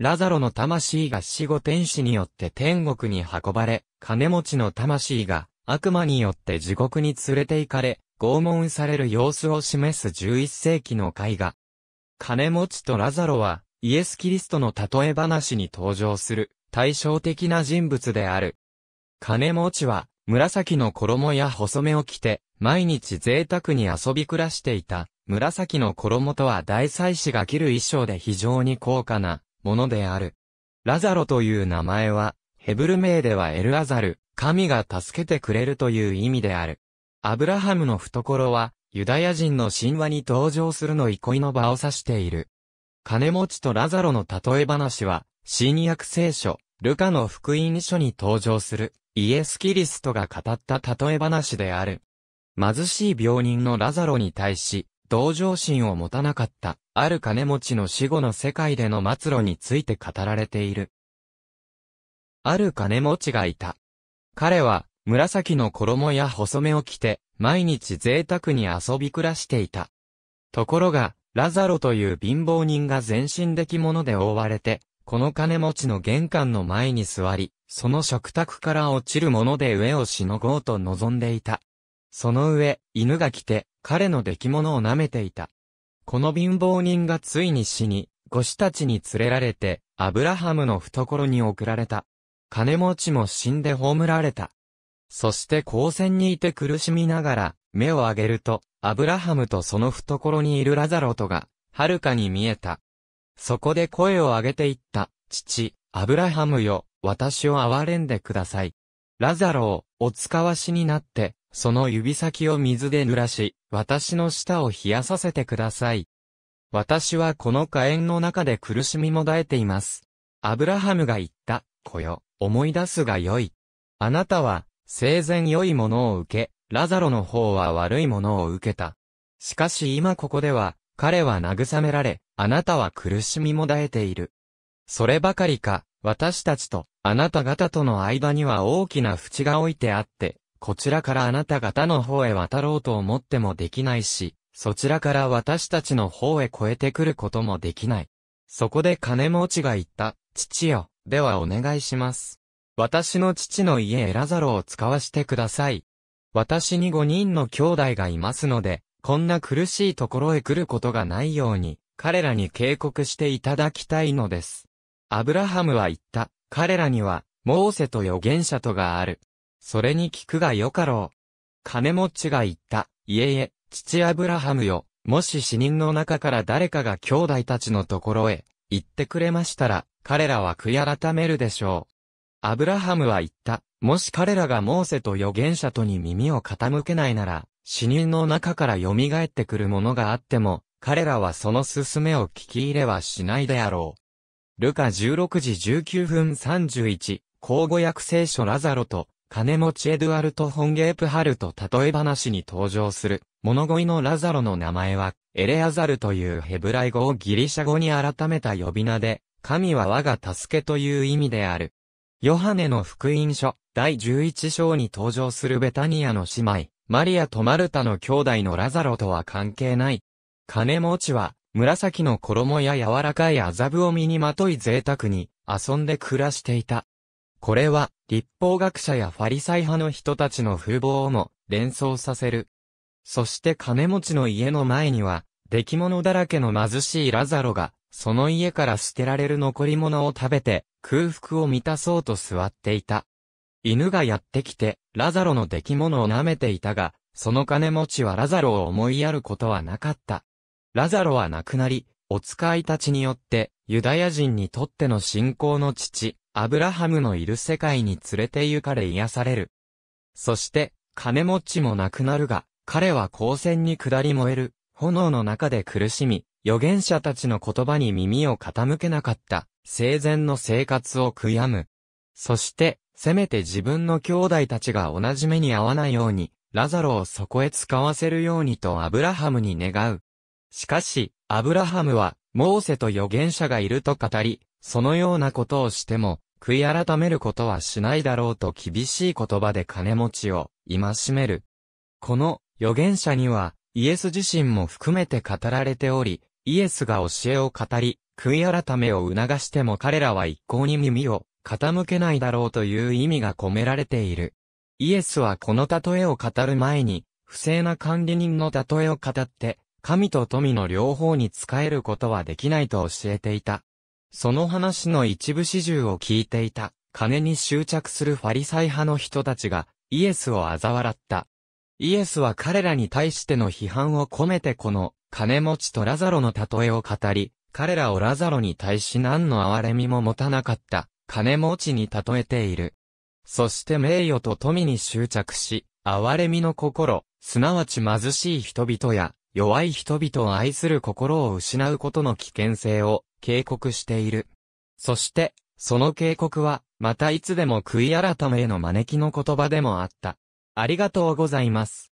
ラザロの魂が死後天使によって天国に運ばれ、金持ちの魂が悪魔によって地獄に連れて行かれ、拷問される様子を示す11世紀の絵画。金持ちとラザロは、イエス・キリストの例え話に登場する対照的な人物である。金持ちは、紫の衣や細めを着て、毎日贅沢に遊び暮らしていた、紫の衣とは大祭司が着る衣装で非常に高価な、ものである。ラザロという名前は、ヘブル名ではエルアザル、神が助けてくれるという意味である。アブラハムの懐は、ユダヤ人の神話に登場するの憩いの場を指している。金持ちとラザロの例え話は、新約聖書、ルカの福音書に登場する、イエス・キリストが語った例え話である。貧しい病人のラザロに対し、同情心を持たなかった、ある金持ちの死後の世界での末路について語られている。ある金持ちがいた。彼は、紫の衣や細めを着て、毎日贅沢に遊び暮らしていた。ところが、ラザロという貧乏人が全身的物で覆われて、この金持ちの玄関の前に座り、その食卓から落ちるもので上をしのごうと望んでいた。その上、犬が来て、彼の出来物を舐めていた。この貧乏人がついに死に、御師たちに連れられて、アブラハムの懐に送られた。金持ちも死んで葬られた。そして光線にいて苦しみながら、目を上げると、アブラハムとその懐にいるラザロとが、遥かに見えた。そこで声を上げていった、父、アブラハムよ、私を憐れんでください。ラザロを、お使わしになって、その指先を水で濡らし、私の舌を冷やさせてください。私はこの火炎の中で苦しみもだえています。アブラハムが言った、子よ、思い出すがよい。あなたは、生前良いものを受け、ラザロの方は悪いものを受けた。しかし今ここでは、彼は慰められ、あなたは苦しみもだえている。そればかりか、私たちと、あなた方との間には大きな淵が置いてあって、こちらからあなた方の方へ渡ろうと思ってもできないし、そちらから私たちの方へ越えてくることもできない。そこで金持ちが言った、父よ、ではお願いします。私の父の家エラザロを使わしてください。私に5人の兄弟がいますので、こんな苦しいところへ来ることがないように、彼らに警告していただきたいのです。アブラハムは言った、彼らには、モーセと預言者とがある。それに聞くがよかろう。金持ちが言った。いえいえ、父アブラハムよ。もし死人の中から誰かが兄弟たちのところへ行ってくれましたら、彼らは悔い改めるでしょう。アブラハムは言った。もし彼らがモーセと預言者とに耳を傾けないなら、死人の中から蘇ってくるものがあっても、彼らはその勧めを聞き入れはしないであろう。ルカ16時19分31、交互訳聖書ラザロと金持ちエドゥアルト・ホンゲープハルと例え話に登場する、物乞いのラザロの名前は、エレアザルというヘブライ語をギリシャ語に改めた呼び名で、神は我が助けという意味である。ヨハネの福音書、第11章に登場するベタニアの姉妹、マリアとマルタの兄弟のラザロとは関係ない。金持ちは、紫の衣や柔らかい麻布を身にまとい贅沢に、遊んで暮らしていた。これは、立法学者やファリサイ派の人たちの風貌をも連想させる。そして金持ちの家の前には、出来物だらけの貧しいラザロが、その家から捨てられる残り物を食べて、空腹を満たそうと座っていた。犬がやってきて、ラザロの出来物を舐めていたが、その金持ちはラザロを思いやることはなかった。ラザロは亡くなり、お使いたちによって、ユダヤ人にとっての信仰の父、アブラハムのいる世界に連れて行かれ癒される。そして、金持ちもなくなるが、彼は光線に下り燃える、炎の中で苦しみ、預言者たちの言葉に耳を傾けなかった、生前の生活を悔やむ。そして、せめて自分の兄弟たちが同じ目に遭わないように、ラザロをそこへ使わせるようにとアブラハムに願う。しかし、アブラハムは、モーセと預言者がいると語り、そのようなことをしても、悔い改めることはしないだろうと厳しい言葉で金持ちを、戒める。この、預言者には、イエス自身も含めて語られており、イエスが教えを語り、悔い改めを促しても彼らは一向に耳を傾けないだろうという意味が込められている。イエスはこの例えを語る前に、不正な管理人の例えを語って、神と富の両方に仕えることはできないと教えていた。その話の一部始終を聞いていた、金に執着するファリサイ派の人たちが、イエスを嘲笑った。イエスは彼らに対しての批判を込めてこの、金持ちとラザロの例えを語り、彼らをラザロに対し何の哀れみも持たなかった、金持ちに例えている。そして名誉と富に執着し、哀れみの心、すなわち貧しい人々や、弱い人々を愛する心を失うことの危険性を警告している。そして、その警告は、またいつでも悔い改めへの招きの言葉でもあった。ありがとうございます。